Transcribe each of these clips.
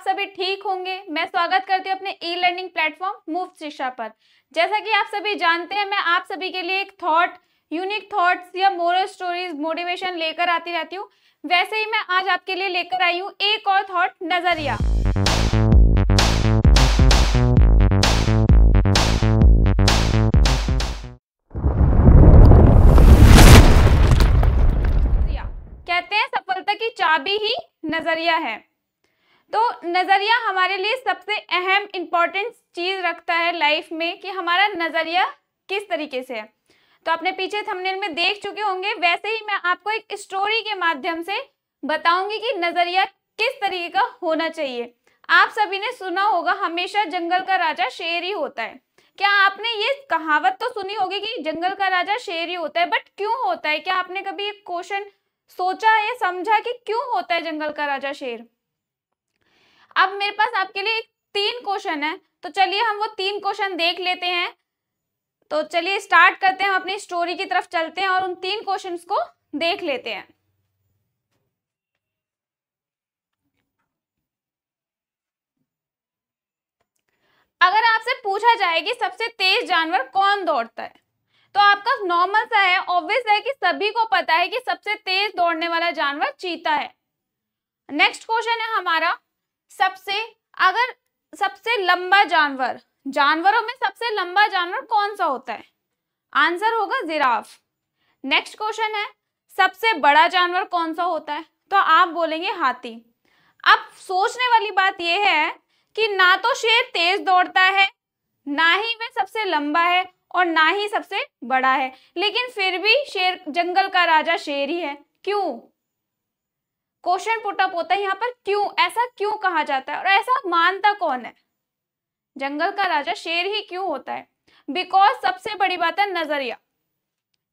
आप सभी ठीक होंगे मैं स्वागत करती हूँ अपने ई लर्निंग प्लेटफॉर्म मुफ्त शिक्षा पर जैसा कि आप सभी जानते हैं मैं आप सभी के लिए एक थॉट यूनिक थॉट्स या मोरल स्टोरीज मोटिवेशन लेकर आती रहती हूँ वैसे ही मैं आज आपके लिए लेकर आई हूँ एक और थॉट नजरिया कहते हैं सफलता की चाबी ही नजरिया है तो नज़रिया हमारे लिए सबसे अहम इम्पॉर्टेंट चीज़ रखता है लाइफ में कि हमारा नज़रिया किस तरीके से है तो अपने पीछे थंबनेल में देख चुके होंगे वैसे ही मैं आपको एक स्टोरी के माध्यम से बताऊंगी कि नज़रिया किस तरीके का होना चाहिए आप सभी ने सुना होगा हमेशा जंगल का राजा शेर ही होता है क्या आपने ये कहावत तो सुनी होगी कि जंगल का राजा शेर ही होता है बट क्यों होता है क्या आपने कभी एक क्वेश्चन सोचा है समझा कि क्यों होता है जंगल का राजा शेर अब मेरे पास आपके लिए तीन क्वेश्चन है तो चलिए हम वो तीन क्वेश्चन देख लेते हैं तो चलिए स्टार्ट करते हैं हम अपनी स्टोरी की तरफ चलते हैं और उन तीन क्वेश्चन को देख लेते हैं अगर आपसे पूछा जाए कि सबसे तेज जानवर कौन दौड़ता है तो आपका नॉर्मल सा है ऑब्वियस है कि सभी को पता है कि सबसे तेज दौड़ने वाला जानवर चीता है नेक्स्ट क्वेश्चन है हमारा सबसे अगर सबसे लंबा जानवर जानवरों में सबसे लंबा जानवर कौन सा होता है आंसर होगा जिराफ नेक्स्ट क्वेश्चन है सबसे बड़ा जानवर कौन सा होता है तो आप बोलेंगे हाथी अब सोचने वाली बात यह है कि ना तो शेर तेज दौड़ता है ना ही वह सबसे लंबा है और ना ही सबसे बड़ा है लेकिन फिर भी शेर जंगल का राजा शेर ही है क्यों क्वेश्चन पुटअप होता है यहाँ पर क्यों ऐसा क्यों कहा जाता है और ऐसा मानता कौन है जंगल का राजा शेर ही क्यों होता है बिकॉज सबसे बड़ी बात है नजरिया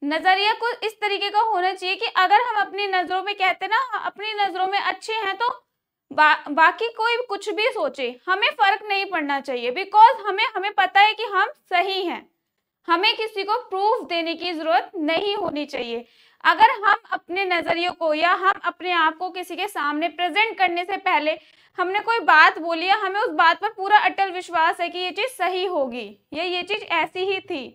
नजरिया को इस तरीके का होना चाहिए कि अगर हम अपनी नजरों में कहते ना अपनी नजरों में अच्छे हैं तो बा, बाकी कोई कुछ भी सोचे हमें फर्क नहीं पड़ना चाहिए बिकॉज हमें हमें पता है कि हम सही हैं हमें किसी को प्रूफ देने की जरूरत नहीं होनी चाहिए अगर हम अपने नजरियों को या हम अपने आप को किसी के सामने प्रेजेंट करने से पहले हमने कोई बात बोली या हमें उस बात पर पूरा अटल विश्वास है कि ये चीज़ सही होगी या ये चीज़ ऐसी ही थी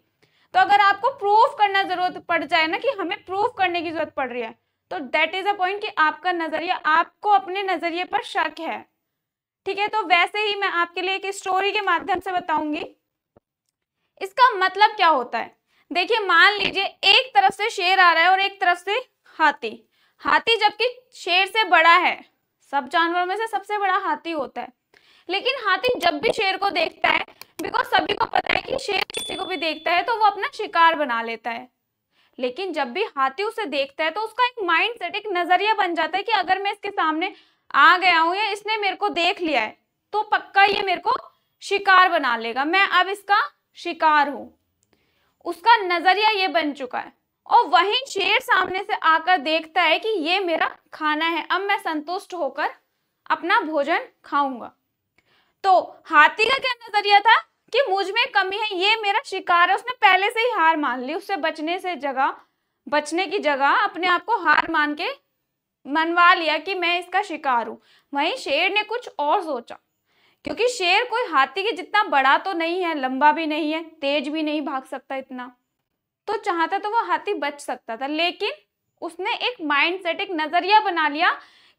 तो अगर आपको प्रूफ करना जरूरत पड़ जाए ना कि हमें प्रूफ करने की जरूरत पड़ रही है तो दैट इज अ पॉइंट कि आपका नजरिया आपको अपने नजरिए पर शक है ठीक है तो वैसे ही मैं आपके लिए एक स्टोरी के माध्यम से बताऊंगी इसका मतलब क्या होता है देखिए मान लीजिए एक तरफ से शेर आ रहा है और एक तरफ से हाथी हाथी जबकि शेर से बड़ा है सब जानवरों में से सबसे बड़ा हाथी होता है लेकिन हाथी जब भी शेर को देखता है बिकॉज सभी को पता है कि शेर किसी को भी देखता है तो वो अपना शिकार बना लेता है लेकिन जब भी हाथी उसे देखता है तो उसका एक माइंड सेट एक नजरिया बन जाता है कि अगर मैं इसके सामने आ गया हूं या इसने मेरे को देख लिया है तो पक्का ये मेरे को शिकार बना लेगा मैं अब इसका शिकार हूं उसका नजरिया ये बन चुका है और वही शेर सामने से आकर देखता है कि ये मेरा खाना है अब मैं संतुष्ट होकर अपना भोजन खाऊंगा तो हाथी का क्या नजरिया था कि मुझ में कमी है ये मेरा शिकार है उसने पहले से ही हार मान ली उससे बचने से जगह बचने की जगह अपने आप को हार मान के मनवा लिया कि मैं इसका शिकार हूं वहीं शेर ने कुछ और सोचा क्योंकि शेर कोई हाथी के जितना बड़ा तो नहीं है लंबा भी नहीं है तेज भी नहीं भाग सकता इतना तो चाहता तो वो हाथी बच सकता था लेकिन उसने एक माइंडसेट एक नजरिया बना लिया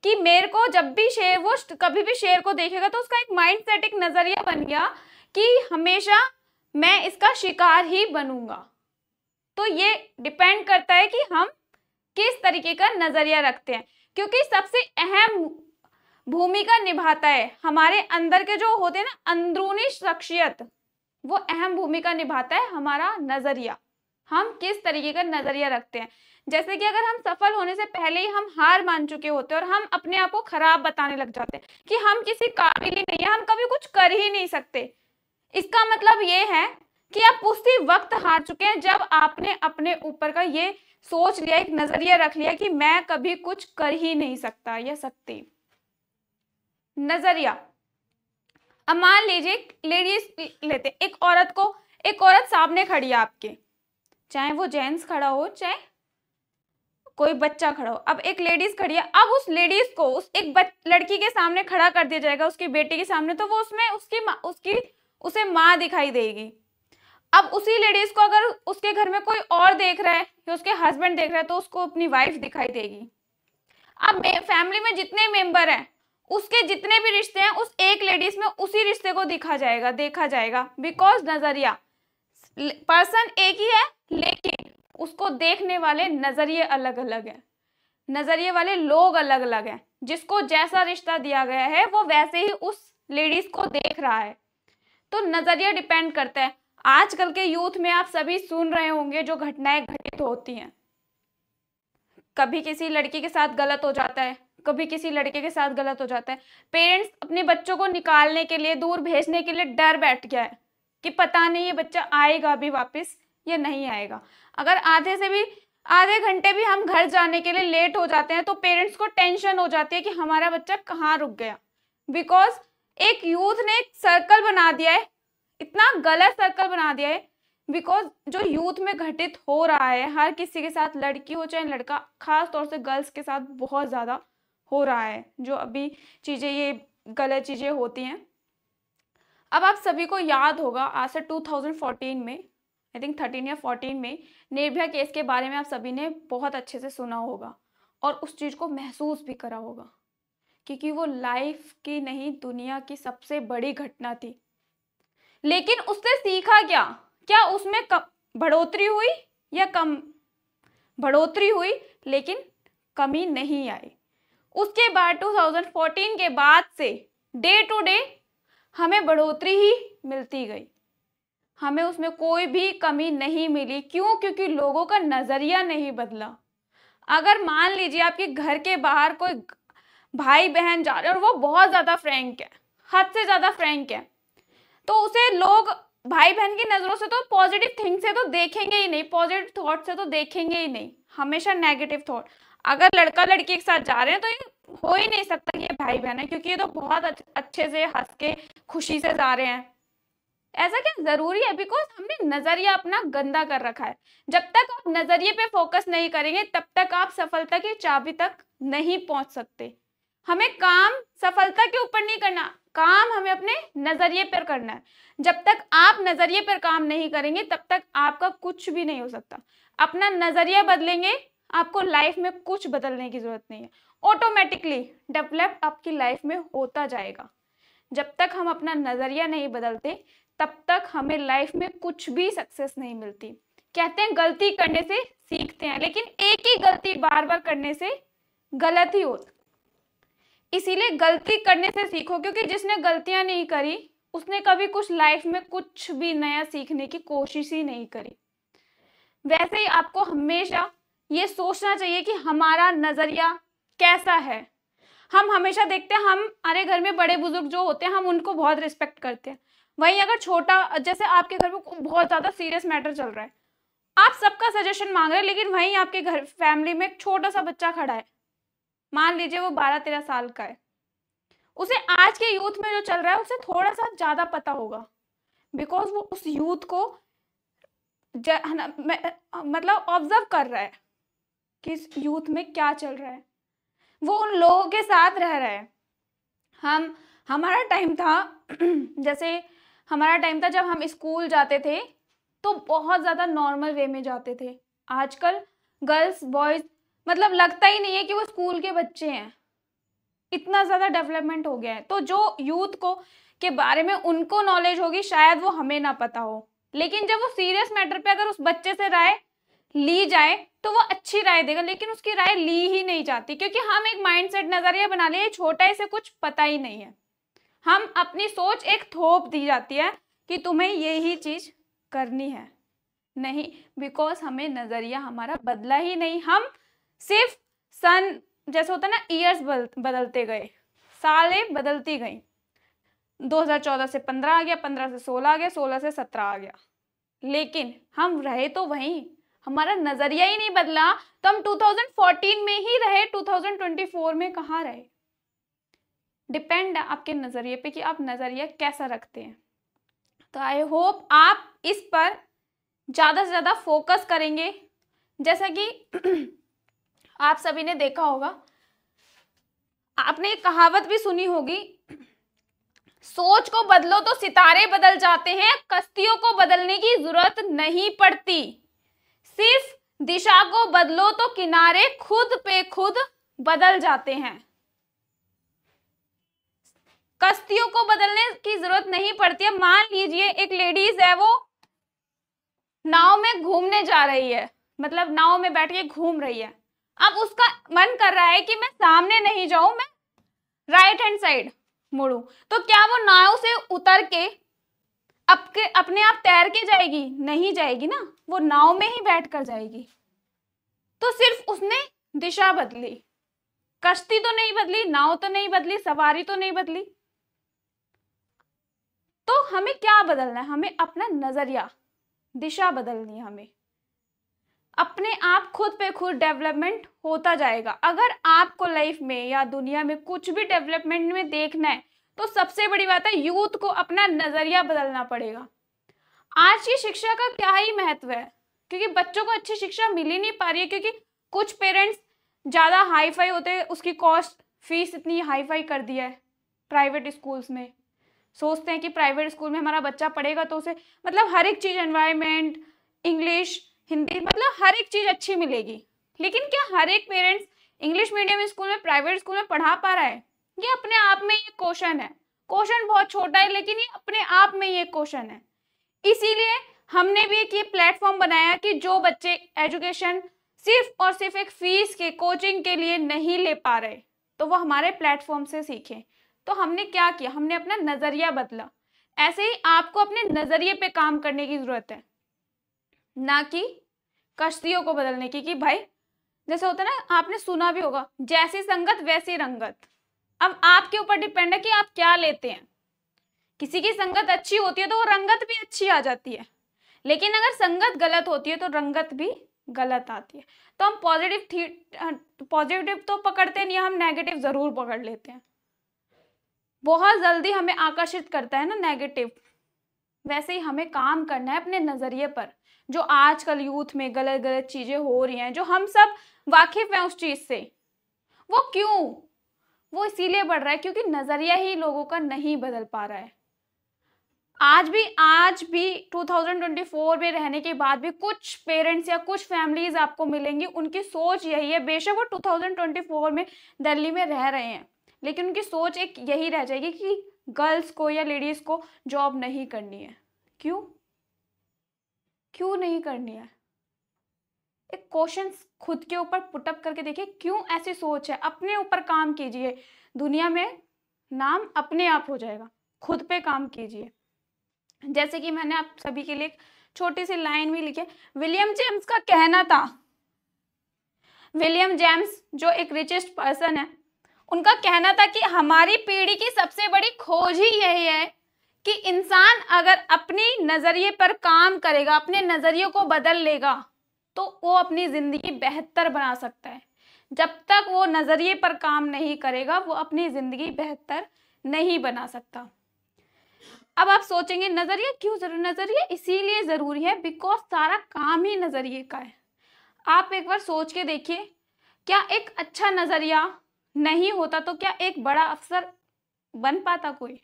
कि मेरे को जब भी शेर वो कभी भी शेर को देखेगा तो उसका एक माइंडसेट एक नजरिया बन गया कि हमेशा मैं इसका शिकार ही बनूंगा तो ये डिपेंड करता है कि हम किस तरीके का नजरिया रखते हैं क्योंकि सबसे अहम भूमिका निभाता है हमारे अंदर के जो होते हैं ना अंदरूनी शख्सियत वो अहम भूमिका निभाता है हमारा नजरिया हम किस तरीके का नजरिया रखते हैं जैसे कि अगर हम सफल होने से पहले ही हम हार मान चुके होते हैं और हम अपने आप को खराब बताने लग जाते हैं कि हम किसी काबिल ही नहीं है हम कभी कुछ कर ही नहीं सकते इसका मतलब ये है कि आप उसी वक्त हार चुके हैं जब आपने अपने ऊपर का ये सोच लिया एक नजरिया रख लिया कि मैं कभी कुछ कर ही नहीं सकता या सकती नजरिया अब मान लीजिए लेडीज लेते एक औरत को एक औरत सामने खड़ी है आपके चाहे वो जेंट्स खड़ा हो चाहे कोई बच्चा खड़ा हो अब एक लेडीज खड़ी है अब उस लेडीज को उस एक बच, लड़की के सामने खड़ा कर दिया जाएगा उसके बेटे के सामने तो वो उसमें उसकी उसकी उसे माँ दिखाई देगी अब उसी लेडीज को अगर उसके घर में कोई और देख रहा है या उसके हस्बैंड देख रहा है तो उसको अपनी वाइफ दिखाई देगी अब फैमिली में जितने मेंबर हैं उसके जितने भी रिश्ते हैं उस एक लेडीज में उसी रिश्ते को दिखा जाएगा देखा जाएगा बिकॉज नजरिया पर्सन एक ही है लेकिन उसको देखने वाले नजरिए अलग अलग हैं नजरिए वाले लोग अलग अलग हैं जिसको जैसा रिश्ता दिया गया है वो वैसे ही उस लेडीज को देख रहा है तो नजरिया डिपेंड करता है आजकल के यूथ में आप सभी सुन रहे होंगे जो घटनाएं घटित होती हैं कभी किसी लड़की के साथ गलत हो जाता है कभी किसी लड़के के साथ गलत हो जाता है पेरेंट्स अपने बच्चों को निकालने के लिए दूर भेजने के लिए डर बैठ गया है कि पता नहीं ये बच्चा आएगा अभी वापस या नहीं आएगा अगर आधे से भी आधे घंटे भी हम घर जाने के लिए लेट हो जाते हैं तो पेरेंट्स को टेंशन हो जाती है कि हमारा बच्चा कहाँ रुक गया बिकॉज एक यूथ ने एक सर्कल बना दिया है इतना गलत सर्कल बना दिया है बिकॉज जो यूथ में घटित हो रहा है हर किसी के साथ लड़की हो चाहे लड़का खास तौर से गर्ल्स के साथ बहुत ज़्यादा हो रहा है जो अभी चीज़ें ये गलत चीज़ें होती हैं अब आप सभी को याद होगा आज से 2014 में आई थिंक 13 या 14 में निर्भया केस के बारे में आप सभी ने बहुत अच्छे से सुना होगा और उस चीज़ को महसूस भी करा होगा क्योंकि वो लाइफ की नहीं दुनिया की सबसे बड़ी घटना थी लेकिन उससे सीखा क्या क्या उसमें कम बढ़ोतरी हुई या कम बढ़ोतरी हुई लेकिन कमी नहीं आई उसके बाद 2014 के बाद से डे टू डे हमें बढ़ोतरी ही मिलती गई हमें उसमें कोई भी कमी नहीं मिली क्यों क्योंकि लोगों का नज़रिया नहीं बदला अगर मान लीजिए आपके घर के बाहर कोई भाई बहन जा रहे और वो बहुत ज़्यादा फ्रैंक है हद से ज़्यादा फ्रैंक है तो उसे लोग भाई बहन की नज़रों से तो पॉजिटिव थिंग से तो देखेंगे ही नहीं पॉजिटिव थॉट से तो देखेंगे ही नहीं हमेशा नेगेटिव थॉट अगर लड़का लड़की एक साथ जा रहे हैं तो ये हो ही नहीं सकता कि ये भाई बहन है क्योंकि ये तो बहुत अच्छे से हंस के खुशी से जा रहे हैं ऐसा क्या जरूरी है बिकॉज हमने नजरिया अपना गंदा कर रखा है जब तक आप नजरिए पे फोकस नहीं करेंगे तब तक आप सफलता की चाबी तक नहीं पहुंच सकते हमें काम सफलता के ऊपर नहीं करना काम हमें अपने नजरिए पर करना है जब तक आप नजरिए पर काम नहीं करेंगे तब तक आपका कुछ भी नहीं हो सकता अपना नजरिया बदलेंगे आपको लाइफ में कुछ बदलने की ज़रूरत नहीं है ऑटोमेटिकली डेवलप आपकी लाइफ में होता जाएगा जब तक हम अपना नज़रिया नहीं बदलते तब तक हमें लाइफ में कुछ भी सक्सेस नहीं मिलती कहते हैं गलती करने से सीखते हैं लेकिन एक ही गलती बार बार करने से गलत ही हो इसीलिए गलती करने से सीखो क्योंकि जिसने गलतियां नहीं करी उसने कभी कुछ लाइफ में कुछ भी नया सीखने की कोशिश ही नहीं करी वैसे ही आपको हमेशा ये सोचना चाहिए कि हमारा नज़रिया कैसा है हम हमेशा देखते हैं हम हमारे घर में बड़े बुजुर्ग जो होते हैं हम उनको बहुत रिस्पेक्ट करते हैं वहीं अगर छोटा जैसे आपके घर में बहुत ज़्यादा सीरियस मैटर चल रहा है आप सबका सजेशन मांग रहे हैं लेकिन वहीं आपके घर फैमिली में एक छोटा सा बच्चा खड़ा है मान लीजिए वो बारह तेरह साल का है उसे आज के यूथ में जो चल रहा है उसे थोड़ा सा ज़्यादा पता होगा बिकॉज वो उस यूथ को मतलब ऑब्जर्व कर रहा है किस यूथ में क्या चल रहा है वो उन लोगों के साथ रह रहा है हम हमारा टाइम था जैसे हमारा टाइम था जब हम स्कूल जाते थे तो बहुत ज़्यादा नॉर्मल वे में जाते थे आजकल गर्ल्स बॉयज़ मतलब लगता ही नहीं है कि वो स्कूल के बच्चे हैं इतना ज़्यादा डेवलपमेंट हो गया है तो जो यूथ को के बारे में उनको नॉलेज होगी शायद वो हमें ना पता हो लेकिन जब वो सीरियस मैटर पे अगर उस बच्चे से राय ली जाए तो वो अच्छी राय देगा लेकिन उसकी राय ली ही नहीं जाती क्योंकि हम एक माइंडसेट नज़रिया बना लिए छोटा इसे कुछ पता ही नहीं है हम अपनी सोच एक थोप दी जाती है कि तुम्हें ये ही चीज़ करनी है नहीं बिकॉज हमें नज़रिया हमारा बदला ही नहीं हम सिर्फ सन जैसे होता ना ईयर्स बदलते गए सालें बदलती गई 2014 से 15 आ गया 15 से 16 आ गया 16 से 17 आ गया लेकिन हम रहे तो वहीं हमारा नजरिया ही नहीं बदला तो हम 2014 में ही रहे 2024 में कहा रहे डिपेंड है आपके नजरिए पे कि आप नजरिया कैसा रखते हैं तो आई होप आप इस पर ज़्यादा से ज़्यादा फोकस करेंगे जैसा कि आप सभी ने देखा होगा आपने एक कहावत भी सुनी होगी सोच को बदलो तो सितारे बदल जाते हैं कश्तियों को बदलने की जरूरत नहीं पड़ती सिर्फ दिशा को बदलो तो किनारे खुद पे खुद बदल जाते हैं कश्तियों को बदलने की जरूरत नहीं पड़ती है मान लीजिए एक लेडीज है वो नाव में घूमने जा रही है मतलब नाव में बैठ के घूम रही है अब उसका मन कर रहा है कि मैं सामने नहीं जाऊं मैं राइट हैंड साइड मुड़ू तो क्या वो नाव से उतर के अपके अपने आप तैर के जाएगी नहीं जाएगी ना वो नाव में ही बैठ कर जाएगी तो सिर्फ उसने दिशा बदली कश्ती तो नहीं बदली नाव तो नहीं बदली सवारी तो नहीं बदली तो हमें क्या बदलना है हमें अपना नजरिया दिशा बदलनी है हमें अपने आप खुद पे खुद डेवलपमेंट होता जाएगा अगर आपको लाइफ में या दुनिया में कुछ भी डेवलपमेंट में देखना है तो सबसे बड़ी बात है यूथ को अपना नजरिया बदलना पड़ेगा आज की शिक्षा का क्या ही महत्व है क्योंकि बच्चों को अच्छी शिक्षा मिल ही नहीं पा रही है क्योंकि कुछ पेरेंट्स ज़्यादा हाई फाई होते हैं उसकी कॉस्ट फीस इतनी हाई फाई कर दिया है प्राइवेट स्कूल्स में सोचते हैं कि प्राइवेट स्कूल में हमारा बच्चा पढ़ेगा तो उसे मतलब हर एक चीज़ एनवायरमेंट इंग्लिश हिंदी मतलब हर एक चीज़ अच्छी मिलेगी लेकिन क्या हर एक पेरेंट्स इंग्लिश मीडियम स्कूल में प्राइवेट स्कूल में पढ़ा पा रहा है ये अपने आप में ये क्वेश्चन है क्वेश्चन बहुत छोटा है लेकिन ये अपने आप में ये क्वेश्चन है इसीलिए हमने भी एक ये प्लेटफॉर्म बनाया कि जो बच्चे एजुकेशन सिर्फ और सिर्फ एक फीस के कोचिंग के लिए नहीं ले पा रहे तो वो हमारे प्लेटफॉर्म से सीखें तो हमने क्या किया हमने अपना नज़रिया बदला ऐसे ही आपको अपने नज़रिए पे काम करने की ज़रूरत है ना कि कश्तियों को बदलने की कि भाई जैसे होता है ना आपने सुना भी होगा जैसी संगत वैसी रंगत अब आपके ऊपर डिपेंड है कि आप क्या लेते हैं किसी की संगत अच्छी होती है तो वो रंगत भी अच्छी आ जाती है लेकिन अगर संगत गलत होती है तो रंगत भी गलत आती है तो हम पॉजिटिव थी पॉजिटिव तो पकड़ते नहीं हम नेगेटिव ज़रूर पकड़ लेते हैं बहुत जल्दी हमें आकर्षित करता है ना नेगेटिव वैसे ही हमें काम करना है अपने नज़रिए पर जो आजकल यूथ में गलत गलत चीज़ें हो रही हैं जो हम सब वाकिफ हैं उस चीज़ से वो क्यों वो इसीलिए बढ़ रहा है क्योंकि नज़रिया ही लोगों का नहीं बदल पा रहा है आज भी आज भी 2024 में रहने के बाद भी कुछ पेरेंट्स या कुछ फैमिलीज आपको मिलेंगी उनकी सोच यही है बेशक वो 2024 में दिल्ली में रह रहे हैं लेकिन उनकी सोच एक यही रह जाएगी कि गर्ल्स को या लेडीज़ को जॉब नहीं करनी है क्यों क्यों नहीं करनी है एक क्वेश्चन खुद के ऊपर पुटअप करके देखिए क्यों ऐसी सोच है अपने ऊपर काम कीजिए दुनिया में नाम अपने आप हो जाएगा खुद पे काम कीजिए जैसे कि मैंने आप सभी के लिए छोटी सी लाइन भी लिखी विलियम जेम्स का कहना था विलियम जेम्स जो एक रिचेस्ट पर्सन है उनका कहना था कि हमारी पीढ़ी की सबसे बड़ी खोज ही यही है कि इंसान अगर अपनी नज़रिए पर काम करेगा अपने नजरियो को बदल लेगा तो वो अपनी ज़िंदगी बेहतर बना सकता है जब तक वो नज़रिए पर काम नहीं करेगा वो अपनी ज़िंदगी बेहतर नहीं बना सकता अब आप सोचेंगे नज़रिया क्यों जरूरी नज़रिया इसीलिए ज़रूरी है बिकॉज सारा काम ही नज़रिए का है आप एक बार सोच के देखिए क्या एक अच्छा नज़रिया नहीं होता तो क्या एक बड़ा अफसर बन पाता कोई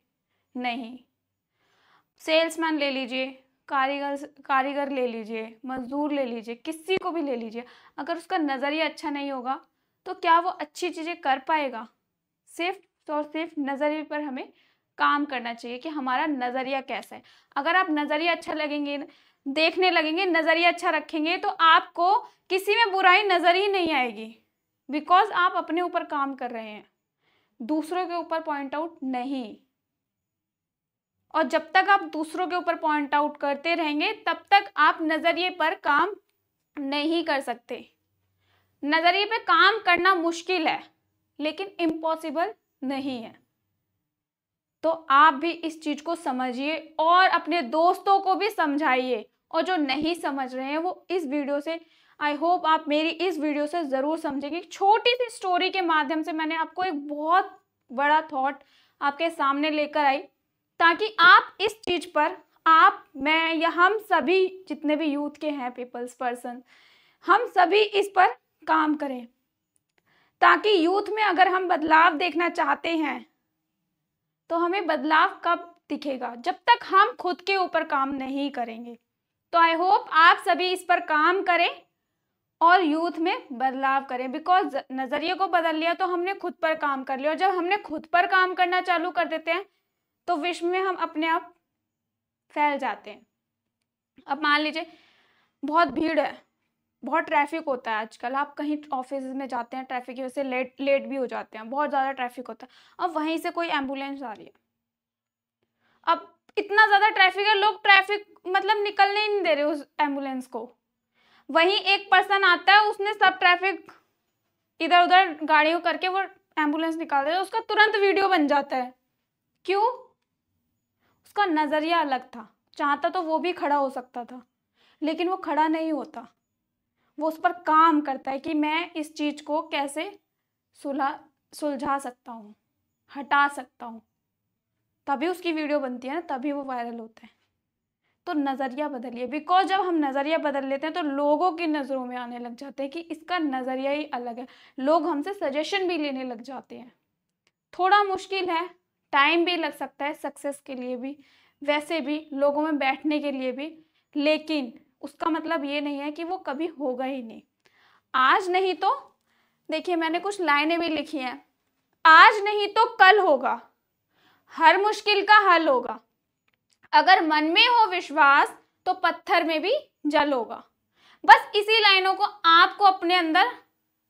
नहीं सेल्समैन ले लीजिए कारीगर कारीगर ले लीजिए मज़दूर ले लीजिए किसी को भी ले लीजिए अगर उसका नज़रिया अच्छा नहीं होगा तो क्या वो अच्छी चीज़ें कर पाएगा सिर्फ और तो सिर्फ नज़रिए पर हमें काम करना चाहिए कि हमारा नज़रिया कैसा है अगर आप नज़रिया अच्छा लगेंगे देखने लगेंगे नज़रिया अच्छा रखेंगे तो आपको किसी में बुराई नज़र ही नहीं आएगी बिकॉज आप अपने ऊपर काम कर रहे हैं दूसरों के ऊपर पॉइंट आउट नहीं और जब तक आप दूसरों के ऊपर पॉइंट आउट करते रहेंगे तब तक आप नज़रिए पर काम नहीं कर सकते नज़रिए पे काम करना मुश्किल है लेकिन इम्पॉसिबल नहीं है तो आप भी इस चीज़ को समझिए और अपने दोस्तों को भी समझाइए और जो नहीं समझ रहे हैं वो इस वीडियो से आई होप आप मेरी इस वीडियो से ज़रूर समझेंगे छोटी सी स्टोरी के माध्यम से मैंने आपको एक बहुत बड़ा थॉट आपके सामने लेकर आई ताकि आप इस चीज़ पर आप मैं या हम सभी जितने भी यूथ के हैं पीपल्स पर्सन हम सभी इस पर काम करें ताकि यूथ में अगर हम बदलाव देखना चाहते हैं तो हमें बदलाव कब दिखेगा जब तक हम खुद के ऊपर काम नहीं करेंगे तो आई होप आप सभी इस पर काम करें और यूथ में बदलाव करें बिकॉज नज़रिए को बदल लिया तो हमने खुद पर काम कर लिया और जब हमने खुद पर काम करना चालू कर देते हैं तो विश्व में हम अपने आप फैल जाते हैं अब मान लीजिए बहुत भीड़ है बहुत ट्रैफिक होता है आजकल आप कहीं ऑफिस में जाते हैं ट्रैफिक की वजह से लेट लेट भी हो जाते हैं बहुत ज़्यादा ट्रैफिक होता है अब वहीं से कोई एम्बुलेंस आ रही है अब इतना ज़्यादा ट्रैफिक है लोग ट्रैफिक मतलब निकलने ही नहीं दे रहे उस एम्बुलेंस को वहीं एक पर्सन आता है उसने सब ट्रैफिक इधर उधर गाड़ियों करके वो एम्बुलेंस निकाल दे उसका तुरंत वीडियो बन जाता है क्यों उसका नज़रिया अलग था चाहता तो वो भी खड़ा हो सकता था लेकिन वो खड़ा नहीं होता वो उस पर काम करता है कि मैं इस चीज़ को कैसे सुलझा सुलझा सकता हूँ हटा सकता हूँ तभी उसकी वीडियो बनती है ना तभी वो वायरल होता है तो नज़रिया बदलिए बिकॉज जब हम नज़रिया बदल लेते हैं तो लोगों की नज़रों में आने लग जाते हैं कि इसका नज़रिया ही अलग है लोग हमसे सजेशन भी लेने लग जाते हैं थोड़ा मुश्किल है टाइम भी लग सकता है सक्सेस के लिए भी वैसे भी लोगों में बैठने के लिए भी लेकिन उसका मतलब ये नहीं है कि वो कभी होगा ही नहीं आज नहीं तो देखिए मैंने कुछ लाइनें भी लिखी हैं आज नहीं तो कल होगा हर मुश्किल का हल होगा अगर मन में हो विश्वास तो पत्थर में भी जल होगा बस इसी लाइनों को आपको अपने अंदर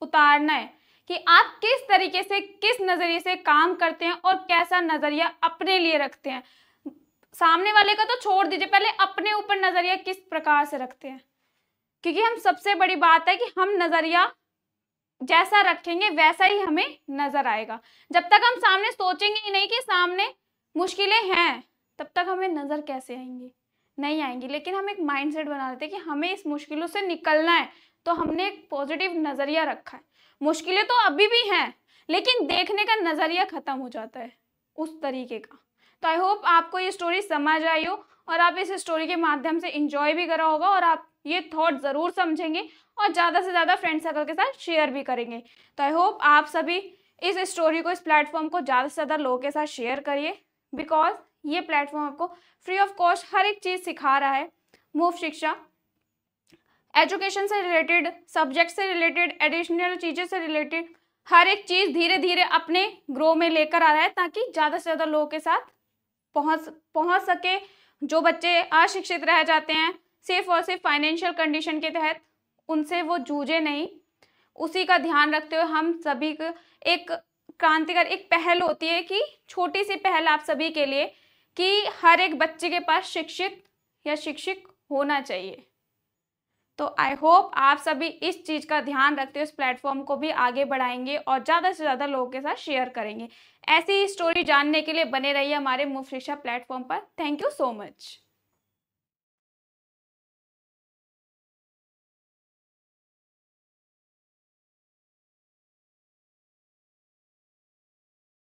उतारना है कि आप किस तरीके से किस नज़रिए से काम करते हैं और कैसा नज़रिया अपने लिए रखते हैं सामने वाले का तो छोड़ दीजिए पहले अपने ऊपर नज़रिया किस प्रकार से रखते हैं क्योंकि हम सबसे बड़ी बात है कि हम नज़रिया जैसा रखेंगे वैसा ही हमें नज़र आएगा जब तक हम सामने सोचेंगे ही नहीं कि सामने मुश्किलें हैं तब तक हमें नज़र कैसे आएंगी नहीं आएंगी लेकिन हम एक माइंडसेट बना लेते हैं कि हमें इस मुश्किलों से निकलना है तो हमने एक पॉजिटिव नज़रिया रखा है मुश्किलें तो अभी भी हैं लेकिन देखने का नज़रिया ख़त्म हो जाता है उस तरीके का तो आई होप आपको ये स्टोरी समझ आई हो और आप इस स्टोरी के माध्यम से इंजॉय भी करा होगा और आप ये थॉट ज़रूर समझेंगे और ज़्यादा से ज़्यादा फ्रेंड सर्कल के साथ शेयर भी करेंगे तो आई होप आप सभी इस स्टोरी को इस प्लेटफॉर्म को ज़्यादा से ज़्यादा लोगों के साथ शेयर करिए बिकॉज ये प्लेटफॉर्म आपको फ्री ऑफ कॉस्ट हर एक चीज़ सिखा रहा है मूव शिक्षा एजुकेशन से रिलेटेड सब्जेक्ट से रिलेटेड एडिशनल चीज़ों से रिलेटेड हर एक चीज़ धीरे धीरे अपने ग्रो में लेकर आ रहा है ताकि ज़्यादा से ज़्यादा लोगों के साथ पहुँच पहुँच सके जो बच्चे अशिक्षित रह जाते हैं सिर्फ और सिर्फ फाइनेंशियल कंडीशन के तहत उनसे वो जूझे नहीं उसी का ध्यान रखते हुए हम सभी को एक क्रांतिकार एक पहल होती है कि छोटी सी पहल आप सभी के लिए कि हर एक बच्चे के पास शिक्षित या शिक्षित होना चाहिए तो आई होप आप सभी इस चीज़ का ध्यान रखते हुए इस प्लेटफॉर्म को भी आगे बढ़ाएंगे और ज़्यादा से ज़्यादा लोगों के साथ शेयर करेंगे ऐसी ही स्टोरी जानने के लिए बने रहिए हमारे मुफ्त शिक्षा प्लेटफॉर्म पर थैंक यू सो मच